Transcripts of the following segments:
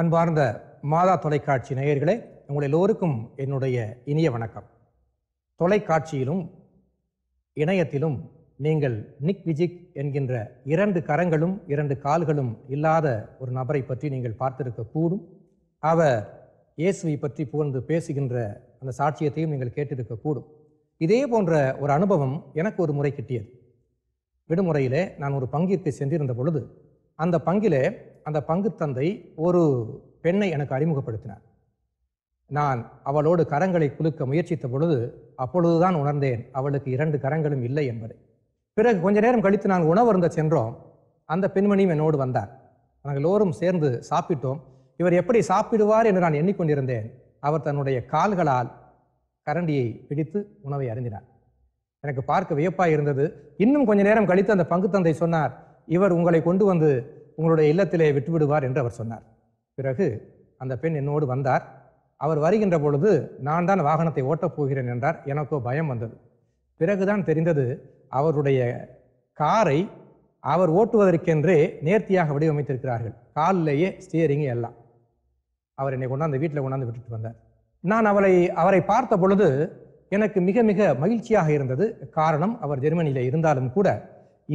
அன்பார்ந்த மாதா தொலைக்காட்சி நேயர்களே உங்கள் எல்லோருக்கும் என்னுடைய இனிய வணக்கம் தொலைக்காட்சியிலும் இணையத்திலும் நீங்கள் நிக் விஜிக் என்கின்ற இரண்டு கரங்களும் இரண்டு கால்களும் இல்லாத ஒரு நபரை பற்றி நீங்கள் பார்த்திருக்க கூடும் அவர் இயேசுவை பற்றி புகழ்ந்து பேசுகின்ற அந்த சாட்சியத்தையும் நீங்கள் கேட்டிருக்க கூடும் இதே போன்ற ஒரு அனுபவம் எனக்கு ஒரு முறை கிட்டியது விடுமுறையிலே நான் ஒரு பங்கிற்கு சென்றிருந்த பொழுது அந்த பங்கிலே அந்த பங்கு தந்தை ஒரு பெண்ணை எனக்கு அறிமுகப்படுத்தினார் நான் அவளோடு கரங்களை குலுக்க முயற்சித்த பொழுது அப்பொழுதுதான் உணர்ந்தேன் அவளுக்கு இரண்டு கரங்களும் இல்லை என்பதை பிறகு கொஞ்ச நேரம் கழித்து நான் உணவருந்த சென்றோம் அந்த பெண்மணியும் என்னோடு வந்தார் நாங்கள் எல்லோரும் சேர்ந்து சாப்பிட்டோம் இவர் எப்படி சாப்பிடுவார் என்று நான் எண்ணிக்கொண்டிருந்தேன் அவர் தன்னுடைய கால்களால் கரண்டியை பிடித்து உணவை அறிந்தினார் எனக்கு பார்க்க வியப்பாக இருந்தது இன்னும் கொஞ்ச நேரம் கழித்து அந்த பங்கு தந்தை சொன்னார் இவர் உங்களை கொண்டு வந்து உங்களுடைய இல்லத்திலே விட்டுவிடுவார் என்று அவர் சொன்னார் பிறகு அந்த பெண் என்னோடு வந்தார் அவர் வருகின்ற பொழுது நான் தான் வாகனத்தை ஓட்டப் போகிறேன் என்றார் எனக்கோ பயம் வந்தது பிறகுதான் தெரிந்தது அவருடைய காரை அவர் ஓட்டுவதற்கென்றே நேர்த்தியாக வடிவமைத்திருக்கிறார்கள் காலிலேயே ஸ்டியரிங் எல்லாம் அவர் என்னை கொண்டாந்து வீட்டில் கொண்டாந்து விட்டுட்டு வந்தார் நான் அவளை அவரை பார்த்த பொழுது எனக்கு மிக மிக மகிழ்ச்சியாக இருந்தது காரணம் அவர் ஜெர்மனியில் இருந்தாலும் கூட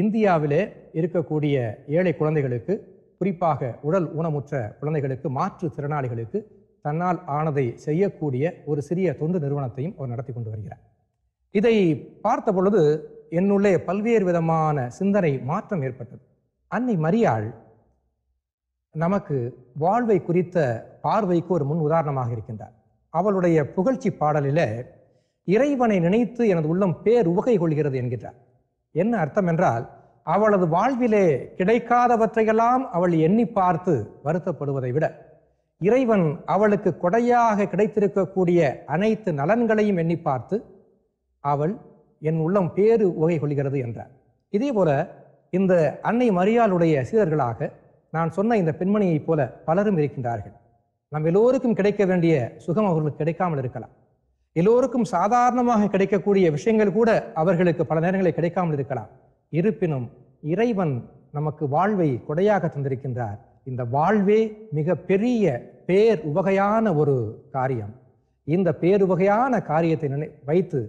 இந்தியாவிலே இருக்கக்கூடிய ஏழை குழந்தைகளுக்கு குறிப்பாக உடல் ஊனமுற்ற குழந்தைகளுக்கு மாற்று திறனாளிகளுக்கு தன்னால் ஆனதை செய்யக்கூடிய ஒரு சிறிய தொண்டு நிறுவனத்தையும் அவர் நடத்தி கொண்டு வருகிறார் இதை பார்த்த பொழுது என்னுள்ளே பல்வேறு விதமான சிந்தனை மாற்றம் ஏற்பட்டது அன்னை மரியாள் நமக்கு வாழ்வை குறித்த பார்வைக்கு ஒரு முன் உதாரணமாக இருக்கின்றார் அவளுடைய புகழ்ச்சி பாடலில இறைவனை நினைத்து எனது உள்ளம் பேர் உவகை கொள்கிறது என்கிறார் என்ன அர்த்தம் என்றால் அவளது வாழ்விலே கிடைக்காதவற்றையெல்லாம் அவள் எண்ணி பார்த்து வருத்தப்படுவதை விட இறைவன் அவளுக்கு கொடையாக கிடைத்திருக்கக்கூடிய அனைத்து நலன்களையும் எண்ணி பார்த்து அவள் என் உள்ளம் பேறு உகை கொள்கிறது என்றார் இதே போல இந்த அன்னை மரியாளுடைய சீரர்களாக நான் சொன்ன இந்த பெண்மணியைப் போல பலரும் இருக்கின்றார்கள் நம் எல்லோருக்கும் கிடைக்க வேண்டிய சுகம் அவர்களுக்கு கிடைக்காமல் இருக்கலாம் எல்லோருக்கும் சாதாரணமாக கிடைக்கக்கூடிய விஷயங்கள் கூட அவர்களுக்கு பல நேரங்களில் கிடைக்காமல் இருக்கலாம் இருப்பினும் இறைவன் நமக்கு வாழ்வை கொடையாக தந்திருக்கின்றார் இந்த வாழ்வே மிக பெரிய பேர் உவகையான ஒரு காரியம் இந்த பேருவகையான காரியத்தை நினை வைத்து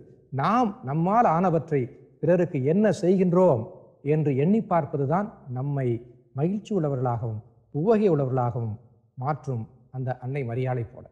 நாம் நம்மால் ஆனவற்றை பிறருக்கு என்ன செய்கின்றோம் என்று எண்ணி பார்ப்பதுதான் நம்மை மகிழ்ச்சி உள்ளவர்களாகவும் உவகை உள்ளவர்களாகவும் மாற்றும் அந்த அன்னை மரியாதை போல